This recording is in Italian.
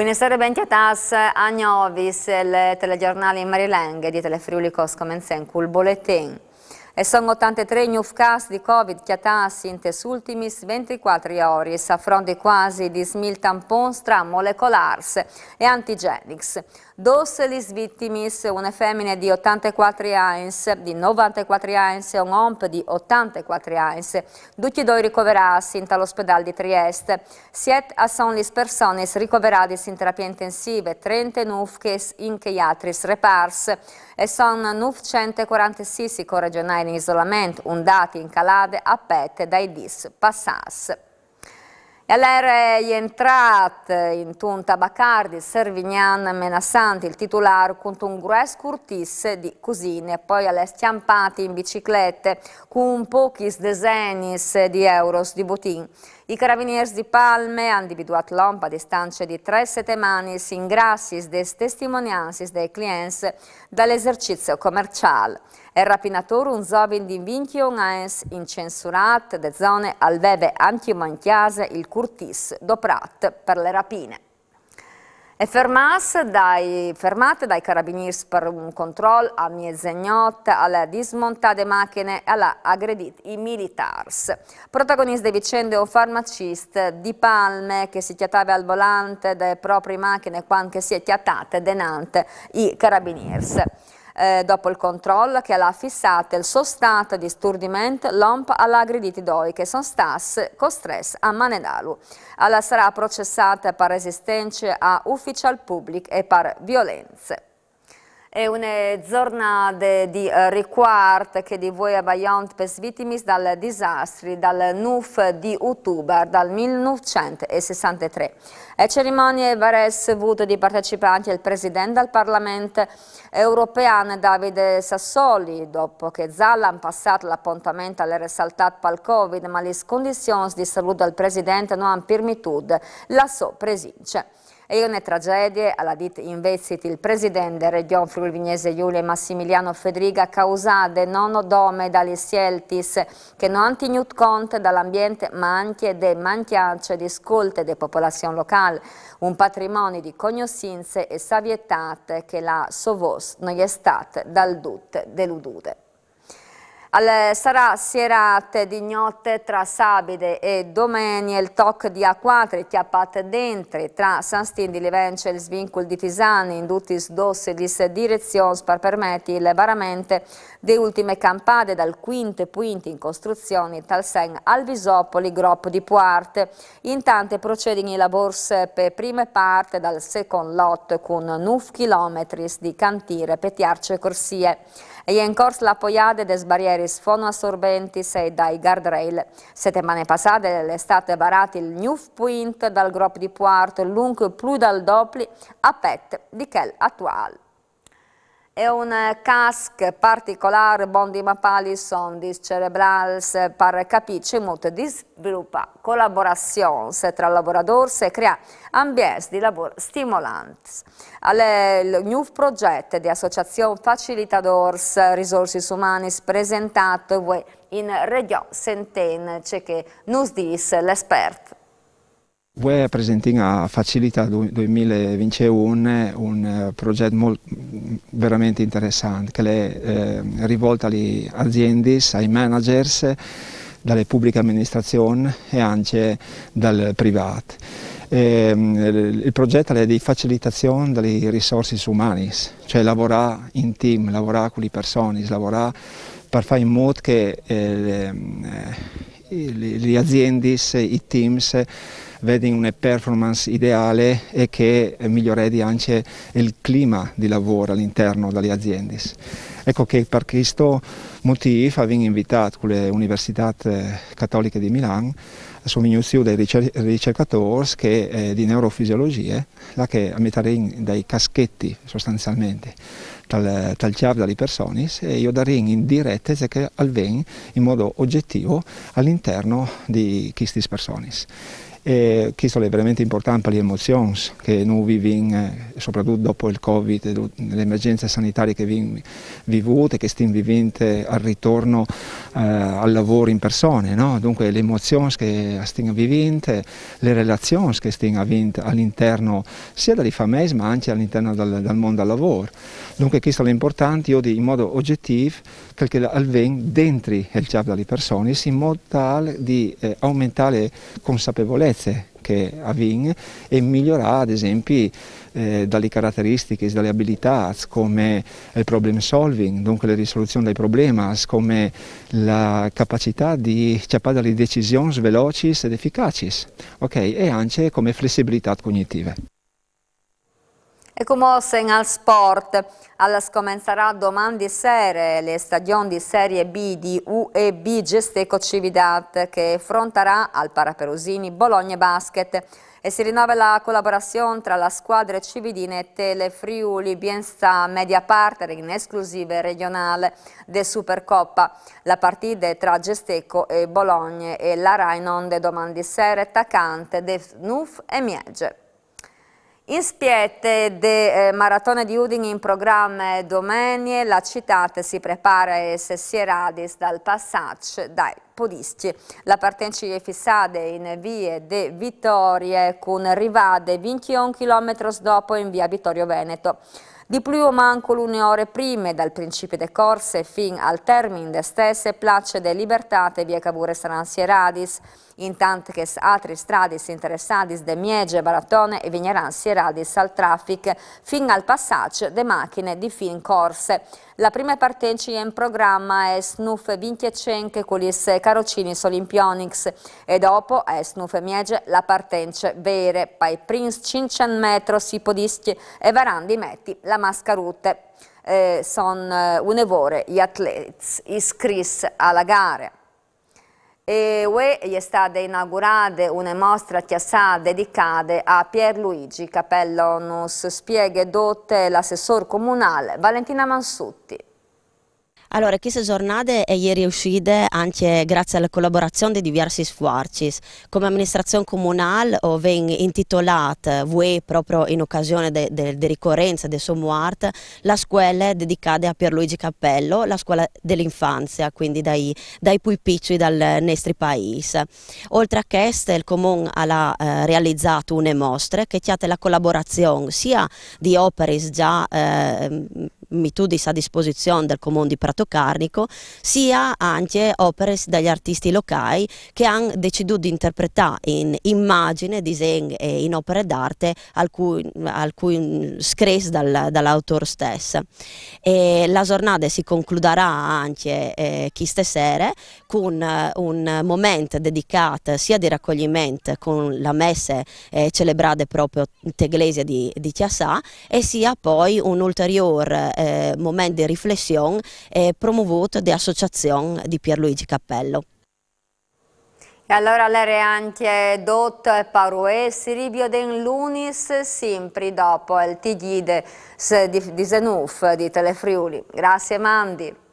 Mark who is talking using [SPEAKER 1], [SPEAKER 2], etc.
[SPEAKER 1] Buonasera, benvenuti a Agna Ovis, il telegiornale in Marilenghe di Telefriuli Coscomensen, col boletin. E sono 83 new casi di Covid chiatati in tes ultimis 24 ore, a fronte quasi di smil tampons tra molecolars e antigenics. Dos lis vittimis, una femmina di 84 anni, di 94 anni e un omp di 84 anni, tutti e due ricoverati in tall'ospedale di Trieste. Siete a son lis personis ricoverati in terapia intensiva, 30 nufches in chiatris repars e sono 946 corregionali in isolamento, ondati in calade, a appette dai dis passas. E all'ere rientrato in tunta Bacardi, Servignan, Menassanti, il titolare, con un grues curtisse di cosine, poi alle stiampate in biciclette, con pochis desenis di euros di botin. I carabinieri di Palme hanno individuato l'ompa a distanza di tre settimane in grassis des testimonianzas dei clienti dall'esercizio commerciale. Il rapinatore un zovin di vinchion aens incensurato de zone alveve antiumanchiase il curtis doprat per le rapine e dai, fermate dai carabinieri per un controllo a Miezegnot, alla dismontata delle macchine e alla aggredita i militari. Protagonista di vicende o farmacista di Palme che si chiattava al volante delle proprie macchine quando si è chiatata denante i carabinieri eh, dopo il controllo che l'ha fissato il suo stato di sturdiment l'OMP all'aggrediti doi che sono stas costress a manedalu. Alla sarà processata per resistenza a ufficial public e per violenze. È una giornata di eh, ricordo che di voi abbiamo per vittime dal disastro dal NUF di ottobre dal 1963. A cerimonie Vares voto di partecipanti il Presidente del Parlamento europeo Davide Sassoli, dopo che Zalla ha passato l'appuntamento alle risaltate pal Covid, ma le condizioni di saluto del Presidente non hanno permesso la sua presenza e io Ione tragedie alla DIT Investiti, il presidente Region Friulvignese Vignese Giulia Massimiliano Federica causate non dome dalle sieltis che non hanno tenuto conto dall'ambiente ma anche delle manchianze di scolte della popolazione locale, un patrimonio di cognoscenze e savietate che la sovos non è stata dal DUT deludute. Al, sarà serate di notte tra Sabide e domani il TOC di A4 chiappate dentro tra San Stin di Livencio e il svincol di Tisani in tutti i dossi di direzione per permetti il varamente di ultime campade dal quinto e quinto in costruzione tal sen al Visopoli Groppo di Puarte. Intanto procedono i lavori per prime parte dal secondo lotto con 9 km di cantire, petiarce e corsie. E in corso la poiade des barriere barriers fonoassorbenti e dai guardrail. Settimane passate l'estate barati il New Point dal gruppo di Puerto lungo più dal doppio a pet di quel attuale è un casc particolare bondi mapali sondis cerebrals per capisci molto di sviluppa collaborazioni tra lavoratori e crea ambienti di lavoro stimolanti. il new progetto di associazione facilitadors risorsi umanis presentato in Radio Senten, c'è che nos dis l'esperto.
[SPEAKER 2] We are presenting a Facilità 2021 un eh, progetto molto, veramente interessante che è eh, rivolto alle aziende, ai managers, dalle pubbliche amministrazioni e anche dal privato. E, ehm, il progetto è di facilitazione delle risorse umane, cioè lavorare in team, lavorare con le persone, lavorare per fare in modo che eh, le, eh, le aziende, i teams vede una performance ideale e che eh, migliori anche il clima di lavoro all'interno delle aziende. Ecco che per questo motivo abbiamo invitato le università eh, cattoliche di Milano sono venuti dei ricercatori che, eh, di neurofisiologie che metteranno dei caschetti sostanzialmente dal, dal chiave delle persone e io darei in diretta che avviene in modo oggettivo all'interno di queste personis. E questo è veramente importante per le emozioni che noi viviamo, eh, soprattutto dopo il Covid, le emergenze sanitarie che abbiamo vivuto che stiamo vivendo al ritorno eh, al lavoro in persone. No? Dunque le emozioni che stiamo vivendo, le relazioni che stiamo avendo all'interno sia delle famiglie ma anche all'interno del, del, mondo del lavoro. Dunque questo è importante, io dico in modo oggettivo, che avvenga dentro il job delle persone in modo tale di eh, aumentare la consapevolezza ricchezze che ha Vign e migliorare ad esempio eh, dalle caratteristiche, dalle abilità come il problem solving, dunque la risoluzione dei problemi, come la capacità di cercare delle decisioni veloci ed efficaci okay? e anche come flessibilità cognitive.
[SPEAKER 1] E commossa in al sport, alla scomenserà domani sera le stagioni di Serie B di UEB Gesteco Cividat che affronterà al Paraperusini Bologna Basket e si rinnova la collaborazione tra la squadra cividine e Tele Friuli Bienza Media Partner in esclusive regionale de Supercoppa. La partita tra Gesteco e Bologna e la Rainon de domani sera, Tacante, de Nuf e Miege. In spiette de eh, maratone di Udine in programma domani, la città si prepara e se si eradis dal passaggio dai Podisci. La partenza è fissata in via de Vittorie con rivade 21 km dopo in via Vittorio Veneto. Di più manco l'une ore prime dal principio de corse fin al termine de stesse place de libertate via Cabure Saransieratis, intanto che altri stradis interessati de Miege, Baratone e Vigneran Sieradis al traffic fin al passaggio de macchine di fin corse. La prima partenza in programma è Snuff 25 con l'Is Carocini, Solimpionics e dopo Esnuf, eh, Miege, La Partenze, Vere, Pai Prince, Cincenmetro, Sipodischi e Varandi, Metti, La Mascarute. Eh, sono eh, un'evore gli atleti iscritti alla gara. E poi è stata inaugurata una mostra che sarà dedicata a Pierluigi Capello, spiega dotte l'assessore comunale Valentina Mansutti.
[SPEAKER 3] Allora, queste giornate è ieri uscite anche grazie alla collaborazione di diversi sforzi. Come amministrazione comunale ho intitolato, VE proprio in occasione della de, de ricorrenza del suo muart la scuola dedicata a Pierluigi Cappello, la scuola dell'infanzia, quindi dai, dai puipicci dal nostro paese. Oltre a questo il comune ha eh, realizzato une mostre che chiate la collaborazione sia di opere già eh, mitudis a disposizione del comune di Prato Carnico, sia anche opere dagli artisti locali che hanno deciso di interpretare in immagine, disegni e in opere d'arte alcuni, mm, scritti dal, dall'autore stesso. E la giornata si concluderà anche eh, queste con eh, un momento dedicato sia di raccoglimento con la messe eh, celebrate proprio in Teglesia di, di Chiassà e sia poi un ulteriore eh, eh, momenti di riflessione eh, promovuto dall'associazione di Pierluigi Cappello.
[SPEAKER 1] E allora le reantie Dot e Paruè si ribio lunis simpri dopo il Tigide di Zenuf di Telefriuli. Grazie Mandi.